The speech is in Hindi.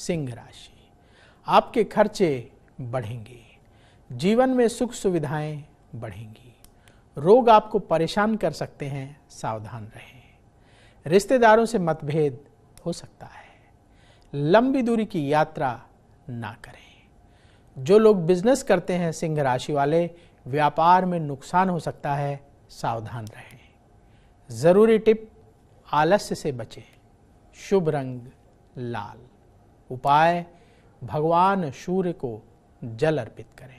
सिंह राशि आपके खर्चे बढ़ेंगे जीवन में सुख सुविधाएं बढ़ेंगी रोग आपको परेशान कर सकते हैं सावधान रहें रिश्तेदारों से मतभेद हो सकता है लंबी दूरी की यात्रा ना करें जो लोग बिजनेस करते हैं सिंह राशि वाले व्यापार में नुकसान हो सकता है सावधान रहें ज़रूरी टिप आलस्य से बचें शुभ रंग लाल उपाय भगवान सूर्य को जल अर्पित करें